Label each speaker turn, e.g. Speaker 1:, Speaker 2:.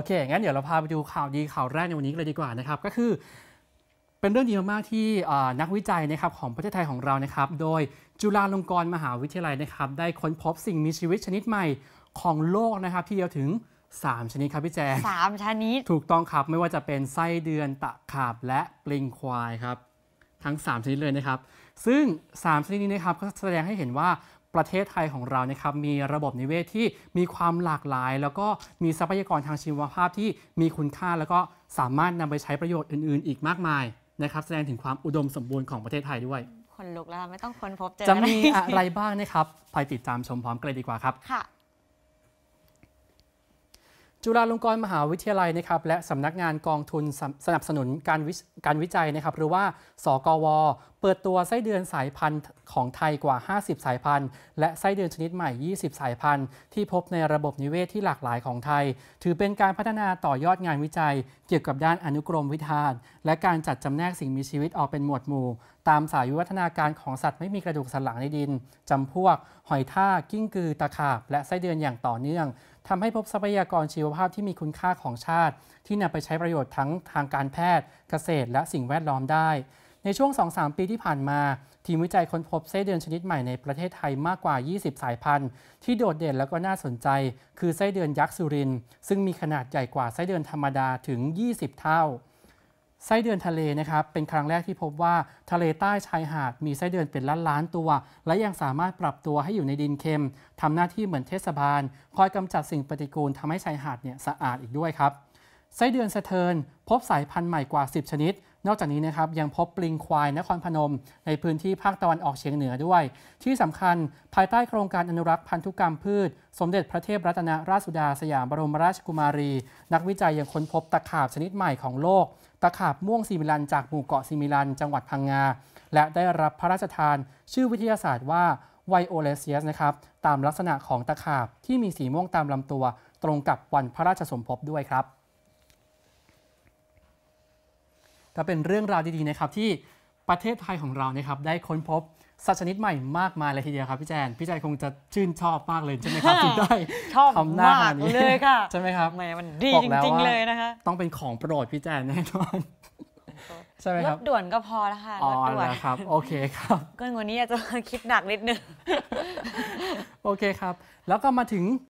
Speaker 1: โอเค งั้นเดี๋ยวเราพาไปดูข่าวดีข่าวแรกในวันนี้เลยดีกว่านะครับ ก็คือเป็นเรื่องดีมาก ๆ ที่นักวิจัยนะครับของประเทศไทยของเรานะครับ โดยจุฬาลงกรณ์มหาวิทยาลัยนะครับ ได้ค้นพบสิ่งมีชีวิตชนิดใหม่ของโลกนะครับ ที่เดียวถึง 3 ชนิดครับพี่แจ๊สามชนิด ถูกต้องครับไม่ว่าจะเป็นไส้เดือนตะขาบและปลิงควายครับ ทั้ง 3ชนิดเลยนะครับ ซึ่ง 3ชนิดนี้นะครับก็แสดงให้เห็นว่าประเทศไทยของเรานะครับมีระบบนิเวศที่มีความหลากหลาย แล้วก็มีทรัพยากรทางชีวภาพที่มีคุณค่าแล้วก็สามารถนำไปใช้ประโยชน์อื่นๆอีกมากมายนะครับ แสดงถึงความอุดมสมบูรณ์ของประเทศไทยด้วย คนลุกแล้วไม่ต้องค้นพบเจอจะมีอะไรบ้างนะครับไปติดตามชมพร้อมกันเลยดีกว่าครับค่ะจุฬาลงกรณ์มหาวิทยาลัยนะครับ และสำนักงานกองทุนสนับสนุนการวิการวิจัยนะครับ หรือว่าสกว เปิดตัวไส้เดือนสายพันธุ์ของไทยกว่า 50 สายพันธุ์ และไส้เดือนชนิดใหม่ 20 สายพันธุ์ที่พบในระบบนิเวศทที่หลากหลายของไทย ถือเป็นการพัฒนาต่อยอดงานวิจัย เกี่ยวกับด้านอนุกรมวิทาน และการจัดจำแนกสิ่งมีชีวิตออกเป็นหมวดหมู่ ตามสายวิวัฒนาการของสัตว์ไม่มีกระดูกสันหลังในดินจำพวก หอยท่ากิ้งกือตะขาบและไส้เดือนอย่างต่อเนื่องทำให้พบทรัพยากรชีวภาพที่มีคุณค่าของชาติ ที่นำไปใช้ประโยชน์ทั้งทางการแพทย์ เกษตรและสิ่งแวดล้อมได้ ในช่วง 2-3 ปีที่ผ่านมา ทีมวิจัยค้นพบไส้เดือนชนิดใหม่ในประเทศไทยมากกว่า 20 สายพันธุ์ที่โดดเด่นและก็น่าสนใจ คือไส้เดือนยักษ์สุรินซึ่งมีขนาดใหญ่กว่าไส้เดือนธรรมดาถึง 20 เท่าไส้เดือนทะเลนะครับ เป็นครั้งแรกที่พบว่าทะเลใต้ชายหาด มีไส้เดือนเป็นล้านล้านตัว และยังสามารถปรับตัวให้อยู่ในดินเค็ม ทำหน้าที่เหมือนเทศบาลคอยกำจัดสิ่งปฏิกูลทำให้ชายหาดเนี่ยสะอาดอีกด้วยครับ ไส้เดือนสะเทิน พบสายพันธุ์ใหม่กว่า 10 ชนิดนอกจากนี้นะครับยังพบปลิงควายนครพนม ในพื้นที่ภาคตะวันออกเฉียงเหนือด้วย ที่สำคัญภายใต้โครงการอนุรักษ์พันธุกรรมพืช สมเด็จพระเทพรัตนราชสุดาสยามบรมราชกุมารี นักวิจัยยังค้นพบตะขาบชนิดใหม่ของโลก ตะขาบม่วงซีมิลันจากหมู่เกาะซีมิลันจังหวัดพังงา และได้รับพระราชทานชื่อวิทยาศาสตร์ว่าไวโอเลเซียสนะครับตามลักษณะของตะขาบที่มีสีม่วงตามลำตัว ตรงกับวันพระราชสมภพด้วยครับก็เป็นเรื่องราวดีๆนะครับที่ประเทศไทยของเรานะครับ ได้ค้นพบสัตว์ชนิดใหม่มากมายเลยทีเดียวครับพี่แจนพี่แจนคงจะชื่นชอบมากเลยใช่ไหมครับถึงได้ชอบมากเลยค่ะใช่ไหมครับแหมมันดีจริงๆเลยนะคะต้องเป็นของโปรดพี่แจนแน่นอนใช่ไหมครับรถด่วนก็พอแล้วค่ะรถด่วนครับ โอเคครับก็วันนี้อาจจะคิดหนักนิดนึง โอเคครับ แล้วก็มาถึง